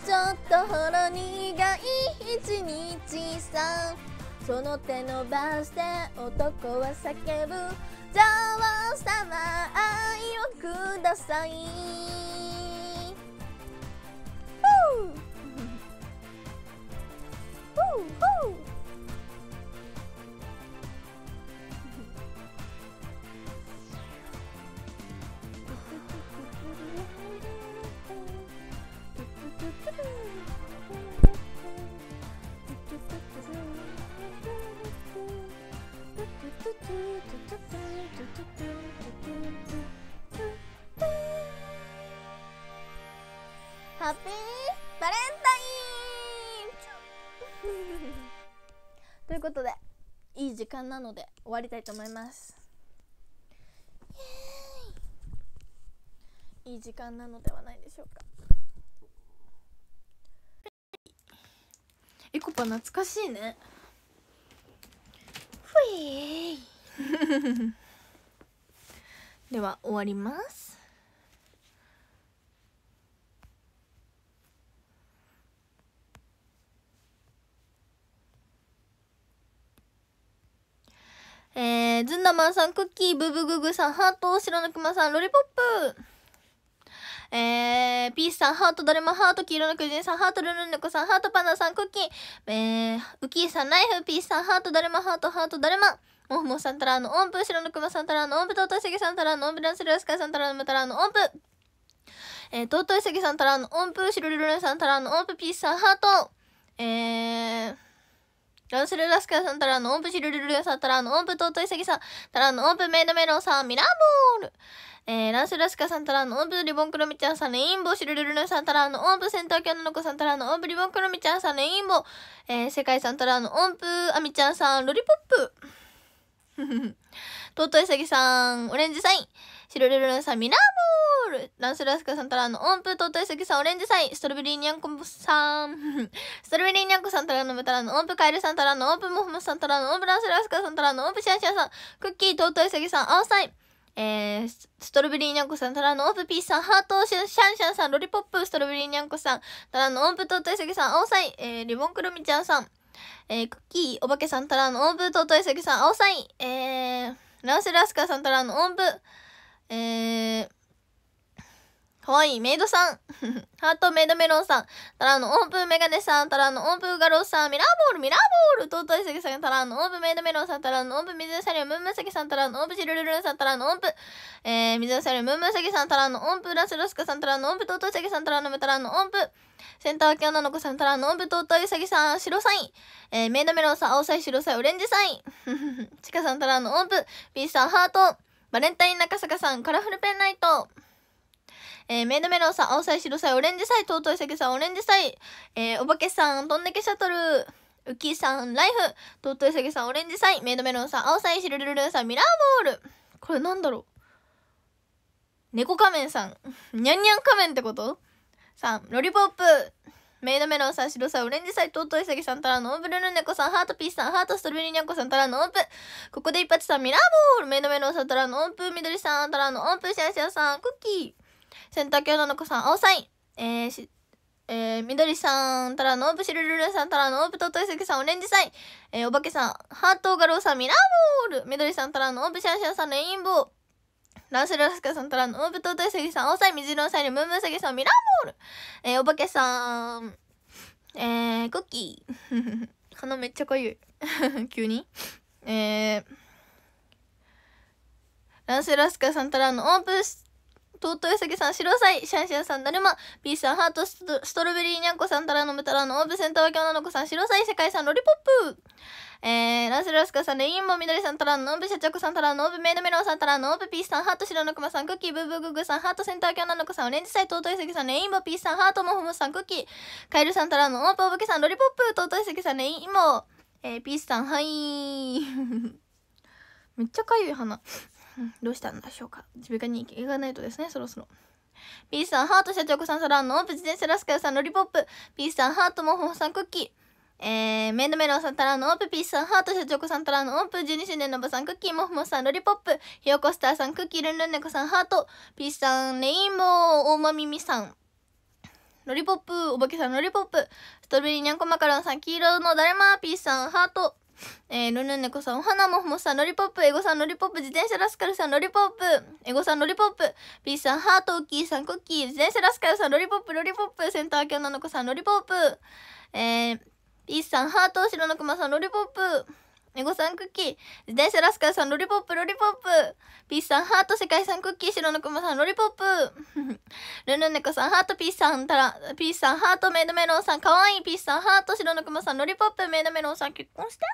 ちょっとほろ苦い一日さその手伸ばして男は叫ぶ女王様愛をください間なので終わりたいと思いますいい時間なのではないでしょうかエコパ懐かしいねふい では終わりますえー、ずんだまんさん、クッキー、ブブググさん、ハート、白のくまさん、ロリポップえー、ピースさん、ハート、だるま、ハート、黄色の巨人さん、ハート、ルルンネコさん、ハート、パンダさん、クッキー、えー、ウキーさん、ナイフ、ピースさん、ハート、だるま、ハート、ハート、だるま、モフモフさんたらの音符、白のくまさんたらの音符、尊いすぎさんたらの音符、ランスルースカイさんたらのたらの音符、えー、尊いすぎさんたらの音符、白ルルンさんたらの音符、ピースさん、ハート、えー、ランスルラスカさん、タラの音符シルルルさん、タラの音符トートイサギさん、タラの音符メイドメロンさん、ミラーボール。えー、ランスルラスカさん、タラの音符リボンクロミちゃんさん、レインボーシルルルさん、タラの音符センターキャノの子さん、タラの音符リボンクロミちゃんさん、レインボー。えー、世界さん、タラの音符アミちゃんさん、ロリポップ。トートイサギさん、オレンジサイン、シルルルさん、ミラーボール。ルランスラスカさんたらの音符とトいすぎさんオレンジサインストロベリーニャンコさん ストロベリーニャンコさんたらのメタラの音符カエルさんたらの音符モフモさんたらの音符ランスラスカさんたらの音符シャンシャンさんクッキーとトいすぎさん青サインえー、ストロベリーニャンコさん、タラの音符、ピースさん、ハートシャンシャンさん、ロリポップ、ストロベリーニャンコさん、タラの音符、トトイセギさん、青サイン、えー、リボンクロミちゃんさん、えー、クッキー、おばけさん、タラの音符、プトトイセギさん、青サイン、えー、ランスラスカさん、タラの音符、えー、可愛いいメイドさん。ハートメイドメロンさん。タラのオープンメガネさん。タラのオープンガローさん。ミラーボール、ミラーボール。尊いすぎさん。タラのオープンメイドメロンさん。タラのオープン水サリオムンムンサギさん。タラのオープンシルルルンさん。タラのオープン、えー、水サリオムンムンサギさん。タラのオープンラスロスカさん。タラのオープン尊いすぎさん。タラのムタラのオープン。センター脇女の子さん。タラのオープン尊いすぎさん。白サイン。えー、メイドメロンさん。青サイン、白サイン、オレンジサイン。チカさん。タラのオープン。B さん、ハート。バレンタイン中坂さん。カラフルペンライト。えー、メイドメロンさん、青菜、白菜、オレンジ菜、尊い酒さん、オレンジ菜、えー、おばけさん、どんだけシャトル、ウキさん、ライフ、尊い酒さん、オレンジ菜、メイドメロンさん、青菜、シルルルさん、ミラーボール。これなんだろう猫仮面さん、にゃんにゃん仮面ってことさん、ロリポップ、メイドメロンさん、白さオレンジさん、トートイサギさんタラノーブルルネコさん、ハートピースさん、ハートストロベリーニャンコさんたらオープ、ここで一発さん、ミラーボール、メイドメロンさんたらオープ、みどりさんたらオープ、シャンシャンさん、クッキー、センター京ののこさん、青サイン。えー、し、えー、緑さんたらのオープ、シルルルさんたらのオープ、ととイすきさん、オレンジサイン。えー、おばけさん、ハートガローさん、ミラーボール。緑さんたらのオープ、シャンシャンさん、レインボー。ランセラスカさんたらのオープ、とトイセギさん、青サイ水色のサイン、ムームーすギさん、ミラーボール。えー、おばけさん、えー、クッキー。鼻 めっちゃかゆい。急に。えー、ランセラスカさんたらのオープ、とうとうさギさん、白サイ、シャンシャンさん、だるま、スさん、ハートスト、ストロベリーにゃんこさん、たらのムたらの、オーブセンターわけ女の子さん、白サイ、世界さん、ロリポップ。えー、ラスラスカさん、レインボーみどりさん、たらのブ、しゃちャこさん、たらのブ、メイドメロンさん、たらのブ、ピースさん、ハート白のくまさん、クッキーブーブーグーグさん、ハートセンターナのコさん、オレンジサイ、とうといすぎさん、レインボーピースさん、ハートもホモさん、クッキー、カエルさん、たらのオーブ、オブけさん、ロリポップ、とうといすぎさん、レインボー、えー、ピースさん、はい めっちゃかゆい鼻どうしたんでしょうか自分科に映画ないとですね、そろそろ。ピースさん、ハート、社長子さん、サランの、プチデンセラスカヨさん、ロリポップ。ピースさん、ハート、モホさん、クッキー。えー、メンドメロンさんたらのオープ、ピースさん、ハート社長子さんたらのオープ、12周年のばさん、クッキー、もフもさん、ロリポップ、ひよこスターさん、クッキー、ルンルンネコさん、ハート、ピースさん、レインボー、大間みみさん、ロリポップ、おばけさん、ロリポップ、ストロベリーニャンコマカロンさん、黄色のだるま、ピースさん、ハート、えー、ルヌネコさん、お花もふもさん、ロリポップ、エゴさん、ロリポップ、自転車ラスカルさん、ロリポップ、エゴさん、ロリポップ、ピースさん、ハートウキーさん、コッキー、自転車ラスカルさん、ロリポップ、ロリポップ、センター明女の子さん、ロリポップ、えー、ピースさん、ハート、白のマさん、ロリポップ、エゴさんクッキー、自転車ラスカルさん、ロリポップ、ロリポップ、ピースさん、ハート、世界さん、クッキー、白のマさん、ロリポップ、ルヌルネコさん、ハート、ピースさん、たら、ピースさん、ハート、メイドメロンさん、かわいい、ピースさん、ハート、白のマさん、ロリポップ、メイドメロンさん、結婚して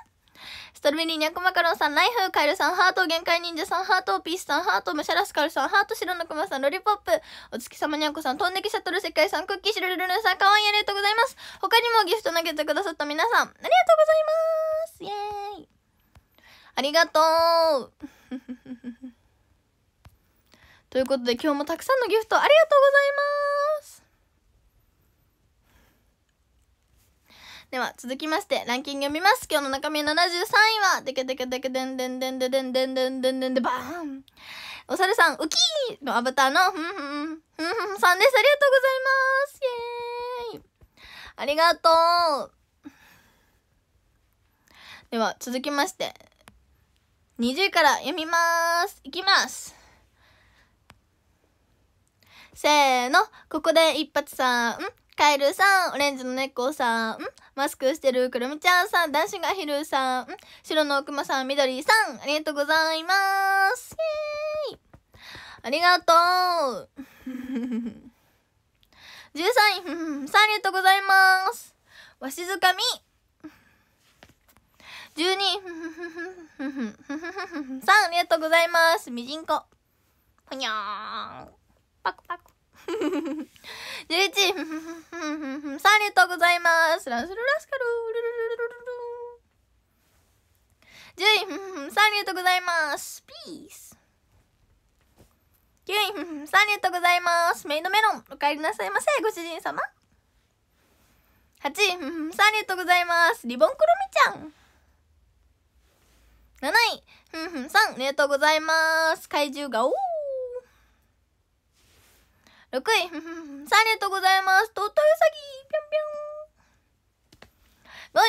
ストルベリーニャコマカロンさん、ナイフ、カエルさん、ハート、限界忍者さん、ハート、ピースさん、ハート、ムシャラスカルさん、ハート、白のクマさん、ロリポップ、お月様にゃんこさん、飛んできシャトル世界さん、クッキー、シルルルルさん、かわいいありがとうございます。他にもギフト投げてくださった皆さん、ありがとうございますイェーイありがとう ということで、今日もたくさんのギフトありがとうございますでは続きましてランキング読みます今日の中身73位はでけでけでけでんでんでんでんでんでんでんでんでんでバーンお猿さんウキーのアバターのふんふんふんふんさんですありがとうございますイエーイありがとうでは続きまして20位から読みますいきますせーのここで一発さんカエルさん、オレンジの猫さん、マスクしてるくるみちゃんさん、男子がひるさん、白のくまさん、みどりさん、ありがとうございます。イェーイありがとう13 位、さんありがとうございます。わしづかみ。12位、さんありがとうございます。みじんこ。ぽにゃーん。パクパク。11! さあ、ありがとうございます。ラスルラスカルルルルルル。10! さあ、ありがとうございます。ピース。9! さあ、ありがとうございます。メイドメロン、お帰りなさいませ、ご主人様。8! さあ、ありがとうございます。リボンクロミちゃん。7位、さん、ありがとうございます。怪獣が、おー6位サ りがットございますトットうさ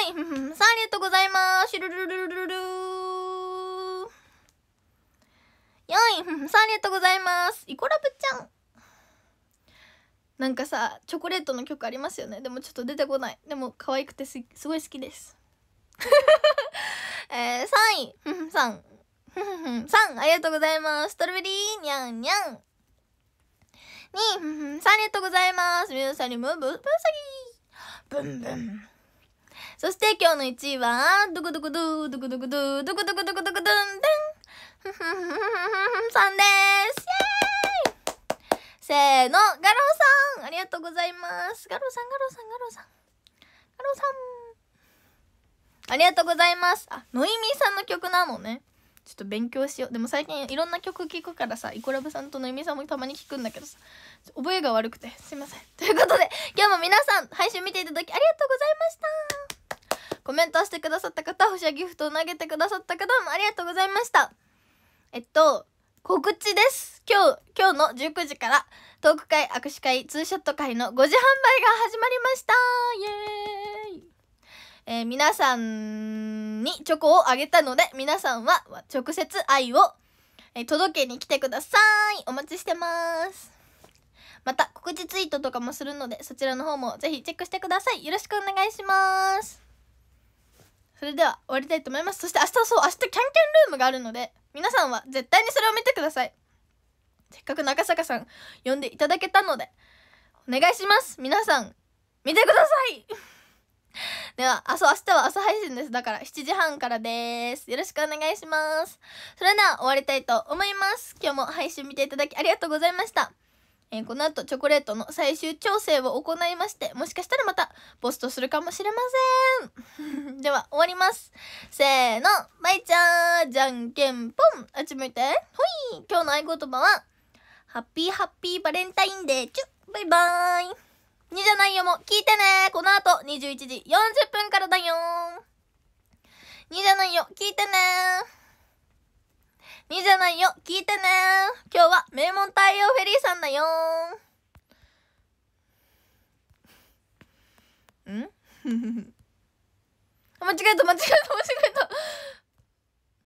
ぎぴょんぴょん5位サりがットございますシュルルルルル4位サーットございますイコラブちゃんなんかさチョコレートの曲ありますよねでもちょっと出てこないでも可愛くてすすごい好きです えー、3位3 3ありがとうございますストロベリーにゃんにゃんに、ふんふん、さんありがとうございます。皆さんにーブーんさぎブンブン。そして今日の1位は、ドクドクドゥ、ドクドクドゥ、ドクドクドクドクドゥンドゥン。さんです。イェーイせーの、ガローさんありがとうございます。ガローさん、ガローさん、ガローさん。ガローさん。ありがとうございます。あ、ノイミーさんの曲なのね。ちょっと勉強しようでも最近いろんな曲聴くからさイコラブさんとのゆみさんもたまに聴くんだけどさ覚えが悪くてすいませんということで今日も皆さん配信見ていただきありがとうございましたコメントしてくださった方星やギフトを投げてくださった方もありがとうございましたえっと告知です今日今日の19時からトーク会握手会ツーショット会の5時販売が始まりましたイエーイえー、皆さんにチョコをあげたので、皆さんは直接愛を、え届けに来てください。お待ちしてます。また、告知ツイートとかもするので、そちらの方もぜひチェックしてください。よろしくお願いします。それでは終わりたいと思います。そして明日そう、明日キャンキャンルームがあるので、皆さんは絶対にそれを見てください。せっかく中坂さん呼んでいただけたので、お願いします。皆さん、見てください では、あ、そう、明日は朝配信です。だから、7時半からです。よろしくお願いします。それでは、終わりたいと思います。今日も配信見ていただきありがとうございました。えー、この後、チョコレートの最終調整を行いまして、もしかしたらまた、ポストするかもしれません。では、終わります。せーの、まいちゃん、じゃんけんぽん、あっち向いて、ほい今日の合言葉は、ハッピーハッピーバレンタインデーチュバイバーイ2じゃないよも聞いてねこの後21時40分からだよー2じゃないよ聞いてねー2じゃないよ聞いてね今日は名門太陽フェリーさんだよふん 間違えた間違えた間違えた